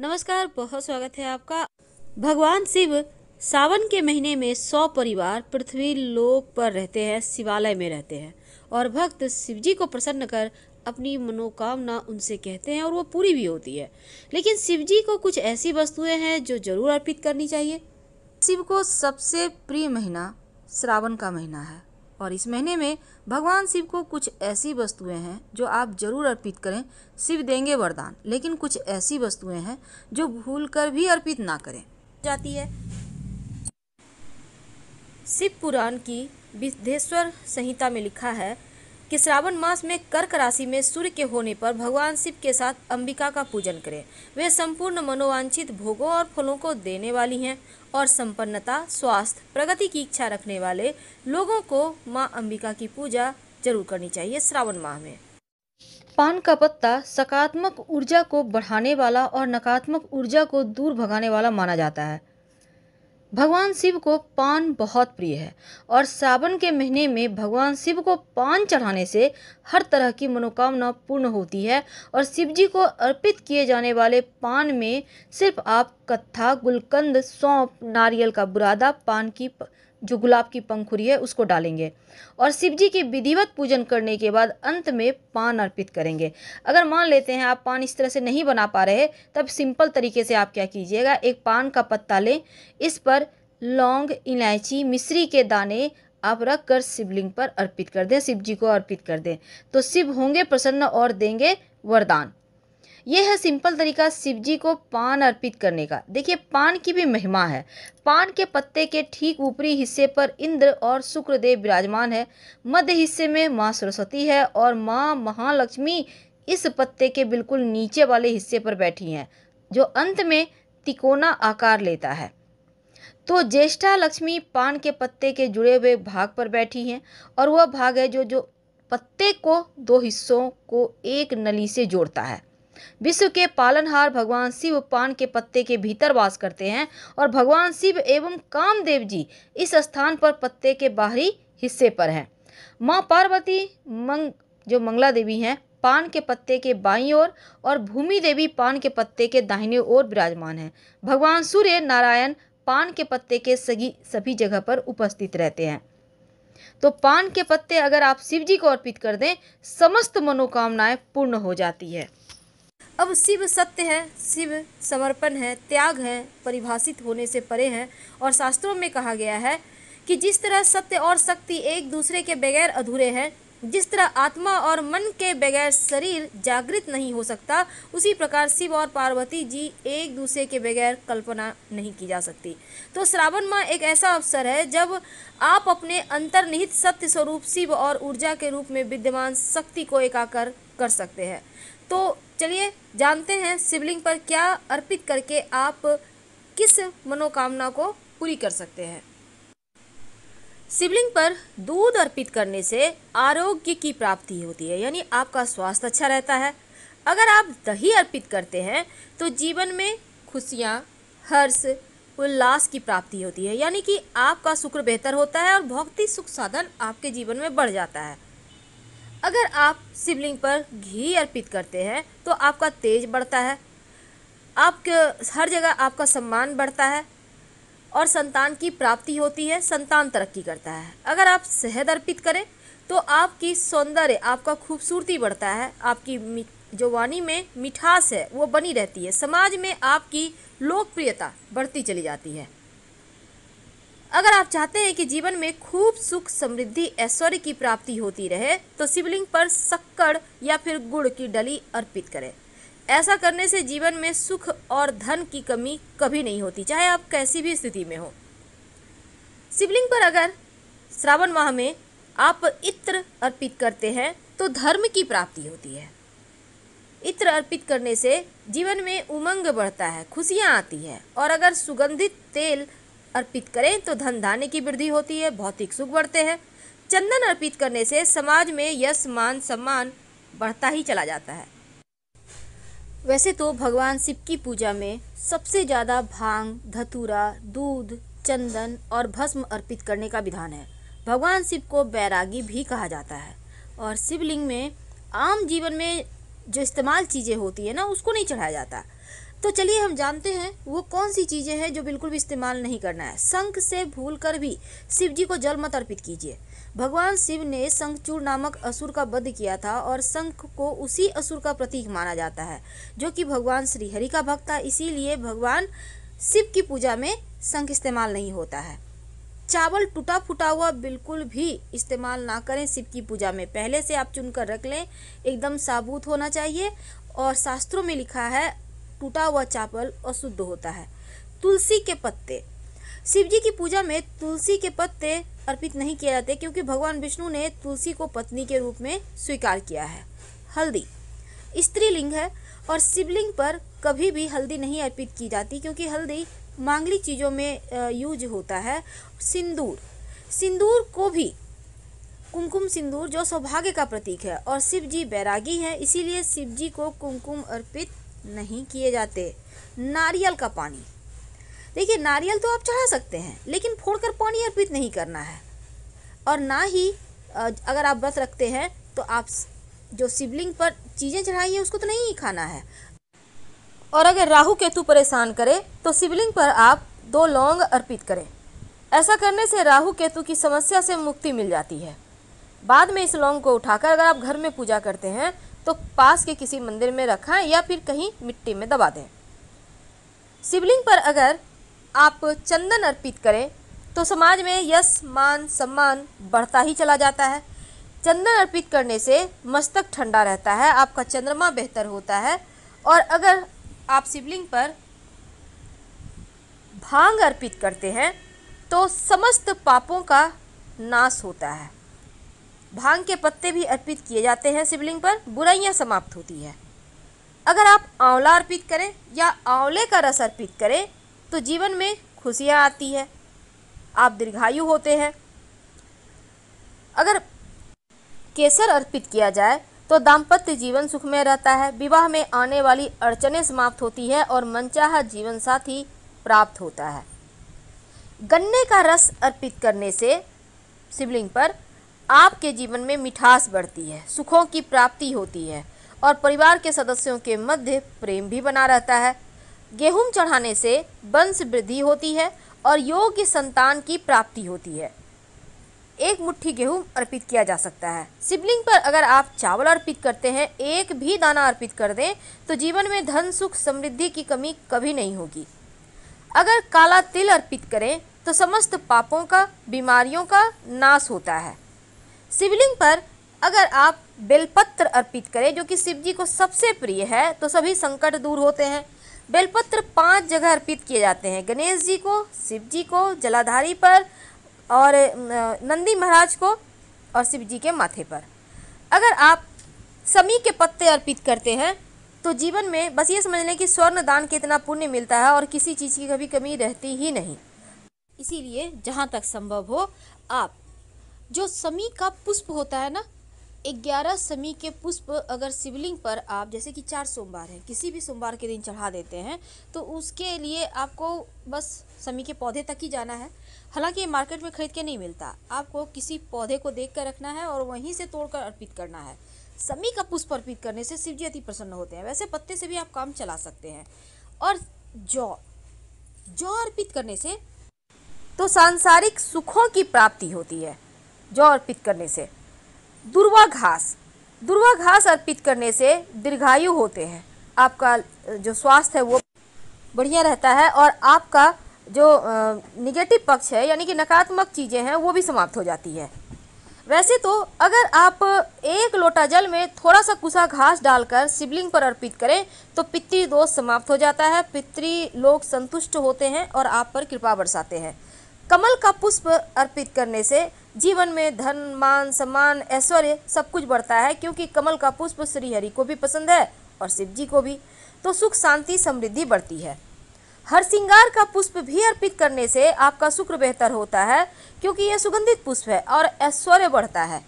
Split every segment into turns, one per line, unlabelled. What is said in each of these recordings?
नमस्कार बहुत स्वागत है आपका भगवान शिव सावन के महीने में सौ परिवार पृथ्वी लोक पर रहते हैं शिवालय में रहते हैं और भक्त शिव जी को प्रसन्न कर अपनी मनोकामना उनसे कहते हैं और वो पूरी भी होती है लेकिन शिव जी को कुछ ऐसी वस्तुएं हैं जो जरूर अर्पित करनी चाहिए शिव को सबसे प्रिय महीना श्रावण का महीना है और इस महीने में भगवान शिव को कुछ ऐसी वस्तुएं हैं जो आप जरूर अर्पित करें शिव देंगे वरदान लेकिन कुछ ऐसी वस्तुएं हैं जो भूल कर भी अर्पित ना करें जाती है शिव पुराण की विधेश्वर संहिता में लिखा है कि श्रावण मास में कर्क राशि में सूर्य के होने पर भगवान शिव के साथ अंबिका का पूजन करें वे संपूर्ण मनोवांछित भोगों और फलों को देने वाली हैं और संपन्नता स्वास्थ्य प्रगति की इच्छा रखने वाले लोगों को माँ अंबिका की पूजा जरूर करनी चाहिए श्रावण माह में पान का पत्ता सकारात्मक ऊर्जा को बढ़ाने वाला और नकारात्मक ऊर्जा को दूर भगाने वाला माना जाता है भगवान शिव को पान बहुत प्रिय है और सावन के महीने में भगवान शिव को पान चढ़ाने से हर तरह की मनोकामना पूर्ण होती है और शिव जी को अर्पित किए जाने वाले पान में सिर्फ आप कत्था गुलकंद सौंप नारियल का बुरादा पान की प... जो गुलाब की पंखुरी है उसको डालेंगे और शिव जी के विधिवत पूजन करने के बाद अंत में पान अर्पित करेंगे अगर मान लेते हैं आप पान इस तरह से नहीं बना पा रहे तब सिंपल तरीके से आप क्या कीजिएगा एक पान का पत्ता लें इस पर लौंग इलायची मिश्री के दाने आप रख कर शिवलिंग पर अर्पित कर दें शिव जी को अर्पित कर दें तो शिव होंगे प्रसन्न और देंगे वरदान यह है सिंपल तरीका शिव जी को पान अर्पित करने का देखिए पान की भी महिमा है पान के पत्ते के ठीक ऊपरी हिस्से पर इंद्र और शुक्रदेव विराजमान है मध्य हिस्से में माँ सरस्वती है और माँ महालक्ष्मी इस पत्ते के बिल्कुल नीचे वाले हिस्से पर बैठी हैं जो अंत में तिकोना आकार लेता है तो ज्येष्ठा लक्ष्मी पान के पत्ते के जुड़े हुए भाग पर बैठी हैं और वह भाग है जो जो पत्ते को दो हिस्सों को एक नली से जोड़ता है विश्व के पालनहार भगवान शिव पान के पत्ते के भीतर वास करते हैं और भगवान शिव एवं कामदेव जी इस स्थान पर पत्ते के बाहरी हिस्से पर हैं माँ पार्वती मंग जो मंगला देवी हैं पान के पत्ते के बाईं ओर और, और भूमि देवी पान के पत्ते के दाहिने ओर विराजमान हैं भगवान सूर्य नारायण पान के पत्ते के सभी सभी जगह पर उपस्थित रहते हैं तो पान के पत्ते अगर आप शिव जी को अर्पित कर दें समस्त मनोकामनाएं पूर्ण हो जाती है अब शिव सत्य है शिव समर्पण है त्याग है परिभाषित होने से परे हैं और शास्त्रों में कहा गया है कि जिस तरह सत्य और शक्ति एक दूसरे के बगैर अधूरे हैं जिस तरह आत्मा और मन के बगैर शरीर जागृत नहीं हो सकता उसी प्रकार शिव और पार्वती जी एक दूसरे के बगैर कल्पना नहीं की जा सकती तो श्रावण माह एक ऐसा अवसर है जब आप अपने अंतर्निहित सत्य स्वरूप शिव और ऊर्जा के रूप में विद्यमान शक्ति को एकाकर कर सकते हैं तो चलिए जानते हैं शिवलिंग पर क्या अर्पित करके आप किस मनोकामना को पूरी कर सकते हैं शिवलिंग पर दूध अर्पित करने से आरोग्य की प्राप्ति होती है यानी आपका स्वास्थ्य अच्छा रहता है अगर आप दही अर्पित करते हैं तो जीवन में खुशियाँ हर्ष उल्लास की प्राप्ति होती है यानी कि आपका शुक्र बेहतर होता है और भौतिक सुख साधन आपके जीवन में बढ़ जाता है अगर आप शिवलिंग पर घी अर्पित करते हैं तो आपका तेज बढ़ता है आपके हर जगह आपका सम्मान बढ़ता है और संतान की प्राप्ति होती है संतान तरक्की करता है अगर आप शहद अर्पित करें तो आपकी सौंदर्य आपका खूबसूरती बढ़ता है आपकी जो वाणी में मिठास है वो बनी रहती है समाज में आपकी लोकप्रियता बढ़ती चली जाती है अगर आप चाहते हैं कि जीवन में खूब सुख समृद्धि ऐश्वर्य की प्राप्ति होती रहे तो शिवलिंग पर शक्कर या फिर गुड़ की डली अर्पित करें ऐसा करने से जीवन में सुख और धन की कमी कभी नहीं होती चाहे आप कैसी भी स्थिति में हो शिवलिंग पर अगर श्रावण माह में आप इत्र अर्पित करते हैं तो धर्म की प्राप्ति होती है इत्र अर्पित करने से जीवन में उमंग बढ़ता है खुशियाँ आती है और अगर सुगंधित तेल अर्पित करें तो धन धान्य की वृद्धि होती है भौतिक सुख बढ़ते हैं चंदन अर्पित करने से समाज में यश मान सम्मान बढ़ता ही चला जाता है वैसे तो भगवान शिव की पूजा में सबसे ज़्यादा भांग धतूरा दूध चंदन और भस्म अर्पित करने का विधान है भगवान शिव को बैरागी भी कहा जाता है और शिवलिंग में आम जीवन में जो इस्तेमाल चीज़ें होती है ना उसको नहीं चढ़ाया जाता तो चलिए हम जानते हैं वो कौन सी चीज़ें हैं जो बिल्कुल भी इस्तेमाल नहीं करना है शंख से भूल कर भी शिव जी को जल मत अर्पित कीजिए भगवान शिव ने शंखचूर नामक असुर का वध किया था और शंख को उसी असुर का प्रतीक माना जाता है जो कि भगवान श्रीहरि का भक्त था इसीलिए भगवान शिव की पूजा में शंख इस्तेमाल नहीं होता है चावल टूटा फूटा हुआ बिल्कुल भी इस्तेमाल ना करें शिव की पूजा में पहले से आप चुनकर रख लें एकदम साबुत होना चाहिए और शास्त्रों में लिखा है टूटा हुआ चावल अशुद्ध होता है तुलसी के पत्ते शिव जी की पूजा में तुलसी के पत्ते अर्पित नहीं किए जाते क्योंकि भगवान विष्णु ने तुलसी को पत्नी के रूप में स्वीकार किया है हल्दी स्त्रीलिंग है और शिवलिंग पर कभी भी हल्दी नहीं अर्पित की जाती क्योंकि हल्दी मांगलिक चीज़ों में यूज होता है सिंदूर सिंदूर को भी कुमकुम सिंदूर जो सौभाग्य का प्रतीक है और शिव जी बैरागी हैं इसीलिए शिव जी को कुमकुम अर्पित नहीं किए जाते नारियल का पानी देखिए नारियल तो आप चढ़ा सकते हैं लेकिन फोड़कर पानी अर्पित नहीं करना है और ना ही अगर आप व्रत रखते हैं तो आप जो शिवलिंग पर चीज़ें चढ़ाई हैं उसको तो नहीं ही खाना है और अगर राहु केतु परेशान करे तो शिवलिंग पर आप दो लौंग अर्पित करें ऐसा करने से राहु केतु की समस्या से मुक्ति मिल जाती है बाद में इस लौंग को उठाकर अगर आप घर में पूजा करते हैं तो पास के किसी मंदिर में रखा या फिर कहीं मिट्टी में दबा दें शिवलिंग पर अगर आप चंदन अर्पित करें तो समाज में यश मान सम्मान बढ़ता ही चला जाता है चंदन अर्पित करने से मस्तक ठंडा रहता है आपका चंद्रमा बेहतर होता है और अगर आप शिवलिंग पर भांग अर्पित करते हैं तो समस्त पापों का नाश होता है भांग के पत्ते भी अर्पित किए जाते हैं शिवलिंग पर बुराइयां समाप्त होती है अगर आप आंवला अर्पित करें या आंवले का रस अर्पित करें तो जीवन में खुशियाँ आती है आप दीर्घायु होते हैं अगर केसर अर्पित किया जाए तो दाम्पत्य जीवन सुख में रहता है विवाह में आने वाली अड़चने समाप्त होती है और मनचाह जीवन साथी प्राप्त होता है गन्ने का रस अर्पित करने से शिवलिंग पर आपके जीवन में मिठास बढ़ती है सुखों की प्राप्ति होती है और परिवार के सदस्यों के मध्य प्रेम भी बना रहता है गेहूं चढ़ाने से वंश वृद्धि होती है और योग्य संतान की प्राप्ति होती है एक मुट्ठी गेहूं अर्पित किया जा सकता है शिवलिंग पर अगर आप चावल अर्पित करते हैं एक भी दाना अर्पित कर दें तो जीवन में धन सुख समृद्धि की कमी कभी नहीं होगी अगर काला तिल अर्पित करें तो समस्त पापों का बीमारियों का नाश होता है शिवलिंग पर अगर आप बेलपत्र अर्पित करें जो कि शिव जी को सबसे प्रिय है तो सभी संकट दूर होते हैं बेलपत्र पांच जगह अर्पित किए जाते हैं गणेश जी को शिव जी को जलाधारी पर और नंदी महाराज को और शिव जी के माथे पर अगर आप समी के पत्ते अर्पित करते हैं तो जीवन में बस ये समझ लें कि स्वर्ण दान के इतना पुण्य मिलता है और किसी चीज़ की कभी कमी रहती ही नहीं इसीलिए जहाँ तक संभव हो आप जो समी का पुष्प होता है ना ग्यारह समी के पुष्प अगर शिवलिंग पर आप जैसे कि चार सोमवार है किसी भी सोमवार के दिन चढ़ा देते हैं तो उसके लिए आपको बस समी के पौधे तक ही जाना है हालांकि ये मार्केट में ख़रीद के नहीं मिलता आपको किसी पौधे को देख कर रखना है और वहीं से तोड़कर अर्पित करना है समी का पुष्प अर्पित करने से शिव जी अति प्रसन्न होते हैं वैसे पत्ते से भी आप काम चला सकते हैं और जौ जौ अर्पित करने से तो सांसारिक सुखों की प्राप्ति होती है जौ अर्पित करने से दुर्वा घास दुर्वा घास अर्पित करने से दीर्घायु होते हैं आपका जो स्वास्थ्य है वो बढ़िया रहता है और आपका जो निगेटिव पक्ष है यानी कि नकारात्मक चीज़ें हैं वो भी समाप्त हो जाती है वैसे तो अगर आप एक लोटा जल में थोड़ा सा कुसा घास डालकर शिवलिंग पर अर्पित करें तो पितृ दोष समाप्त हो जाता है पितृ लोग संतुष्ट होते हैं और आप पर कृपा बरसाते हैं कमल का पुष्प अर्पित करने से जीवन में धन मान सम्मान ऐश्वर्य सब कुछ बढ़ता है क्योंकि कमल का पुष्प श्रीहरि को भी पसंद है और शिव जी को भी तो सुख शांति समृद्धि बढ़ती है हर श्रृंगार का पुष्प भी अर्पित करने से आपका शुक्र बेहतर होता है क्योंकि यह सुगंधित पुष्प है और ऐश्वर्य बढ़ता है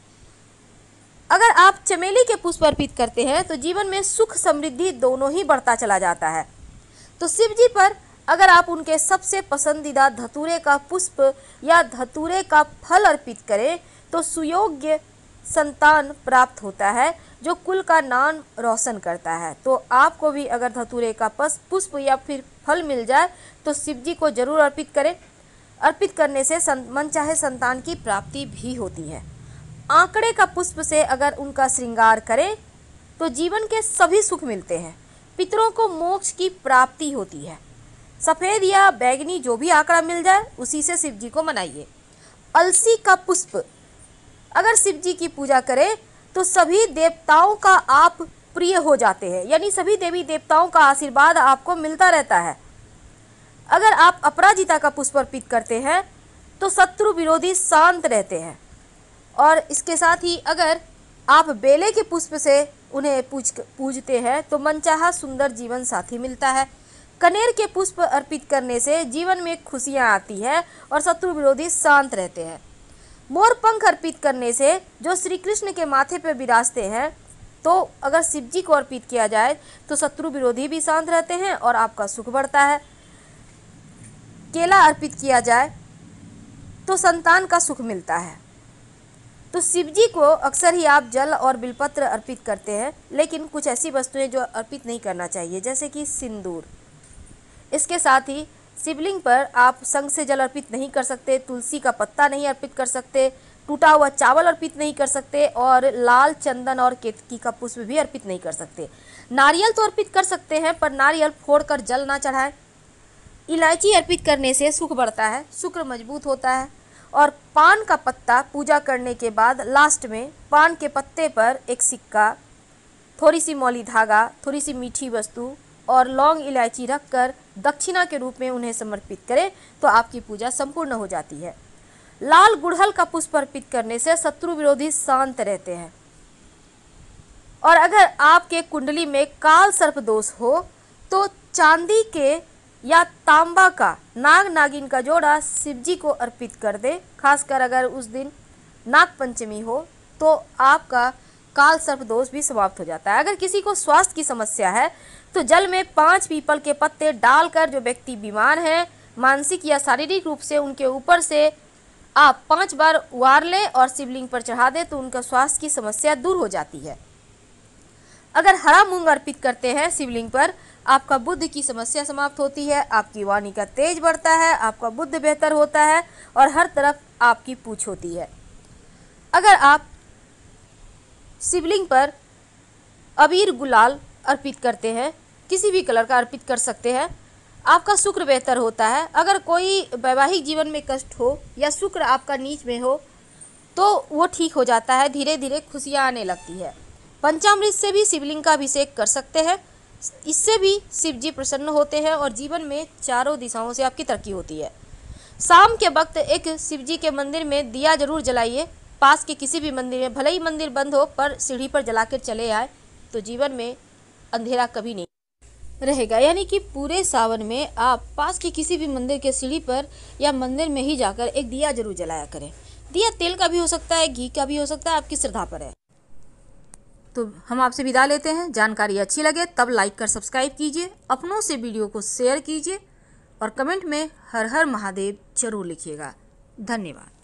अगर आप चमेली के पुष्प अर्पित करते हैं तो जीवन में सुख समृद्धि दोनों ही बढ़ता चला जाता है तो शिव जी पर अगर आप उनके सबसे पसंदीदा धतूरे का पुष्प या धतूरे का फल अर्पित करें तो सुयोग्य संतान प्राप्त होता है जो कुल का नाम रोशन करता है तो आपको भी अगर धतूरे का पुष्प या फिर फल मिल जाए तो शिव जी को जरूर अर्पित करें अर्पित करने से मन चाहे संतान की प्राप्ति भी होती है आंकड़े का पुष्प से अगर उनका श्रृंगार करें तो जीवन के सभी सुख मिलते हैं पितरों को मोक्ष की प्राप्ति होती है सफ़ेद या बैगनी जो भी आंकड़ा मिल जाए उसी से शिव जी को मनाइए अलसी का पुष्प अगर शिव जी की पूजा करें तो सभी देवताओं का आप प्रिय हो जाते हैं यानी सभी देवी देवताओं का आशीर्वाद आपको मिलता रहता है अगर आप अपराजिता का पुष्प अर्पित करते हैं तो शत्रु विरोधी शांत रहते हैं और इसके साथ ही अगर आप बेले के पुष्प से उन्हें पूज पूजते हैं तो मनचाहा सुंदर जीवन साथी मिलता है कनेर के पुष्प अर्पित करने से जीवन में खुशियाँ आती है और शत्रु विरोधी शांत रहते हैं मोर पंख अर्पित करने से जो श्री कृष्ण के माथे पर विराजते हैं तो अगर शिव जी को अर्पित किया जाए तो शत्रु विरोधी भी शांत रहते हैं और आपका सुख बढ़ता है केला अर्पित किया जाए तो संतान का सुख मिलता है तो शिव जी को अक्सर ही आप जल और बिलपत्र अर्पित करते हैं लेकिन कुछ ऐसी वस्तुएं जो अर्पित नहीं करना चाहिए जैसे कि सिंदूर इसके साथ ही शिवलिंग पर आप संघ से जल अर्पित नहीं कर सकते तुलसी का पत्ता नहीं अर्पित कर सकते टूटा हुआ चावल अर्पित नहीं कर सकते और लाल चंदन और केतकी का पुष्प भी अर्पित नहीं कर सकते नारियल तो अर्पित कर सकते हैं पर नारियल फोड़कर जल ना चढ़ाएं इलायची अर्पित करने से सुख बढ़ता है शुक्र मजबूत होता है और पान का पत्ता पूजा करने के बाद लास्ट में पान के पत्ते पर एक सिक्का थोड़ी सी मौली धागा थोड़ी सी मीठी वस्तु और लौंग इलायची रख कर दक्षिणा के रूप में उन्हें समर्पित करें तो आपकी पूजा संपूर्ण हो जाती है लाल गुड़हल का पुष्प अर्पित करने से शत्रु विरोधी शांत रहते हैं और अगर आपके कुंडली में काल सर्प दोष हो तो चांदी के या तांबा का नाग नागिन का जोड़ा शिवजी को अर्पित कर दे खासकर अगर उस दिन नाग पंचमी हो तो आपका काल सर्प दोष भी समाप्त हो जाता है अगर किसी को स्वास्थ्य की समस्या है तो जल में पांच पीपल के पत्ते डालकर जो व्यक्ति बीमार है मानसिक या शारीरिक रूप से उनके ऊपर से आप पांच बार उबार लें और शिवलिंग पर चढ़ा दें तो उनका स्वास्थ्य की समस्या दूर हो जाती है अगर हरा मूंग अर्पित करते हैं शिवलिंग पर आपका बुद्ध की समस्या समाप्त होती है आपकी वाणी का तेज बढ़ता है आपका बुद्ध बेहतर होता है और हर तरफ आपकी पूछ होती है अगर आप शिवलिंग पर अबीर गुलाल अर्पित करते हैं किसी भी कलर का अर्पित कर सकते हैं आपका शुक्र बेहतर होता है अगर कोई वैवाहिक जीवन में कष्ट हो या शुक्र आपका नीच में हो तो वो ठीक हो जाता है धीरे धीरे खुशियाँ आने लगती है पंचामृत से भी शिवलिंग का अभिषेक कर सकते हैं इससे भी शिव जी प्रसन्न होते हैं और जीवन में चारों दिशाओं से आपकी तरक्की होती है शाम के वक्त एक शिव जी के मंदिर में दिया जरूर जलाइए पास के किसी भी मंदिर में भले ही मंदिर बंद हो पर सीढ़ी पर जलाकर चले आए तो जीवन में अंधेरा कभी नहीं रहेगा यानी कि पूरे सावन में आप पास के किसी भी मंदिर के सीढ़ी पर या मंदिर में ही जाकर एक दिया जरूर जलाया करें दिया तेल का भी हो सकता है घी का भी हो सकता है आपकी श्रद्धा पर है तो हम आपसे विदा लेते हैं जानकारी अच्छी लगे तब लाइक कर सब्सक्राइब कीजिए अपनों से वीडियो को शेयर कीजिए और कमेंट में हर हर महादेव जरूर लिखिएगा धन्यवाद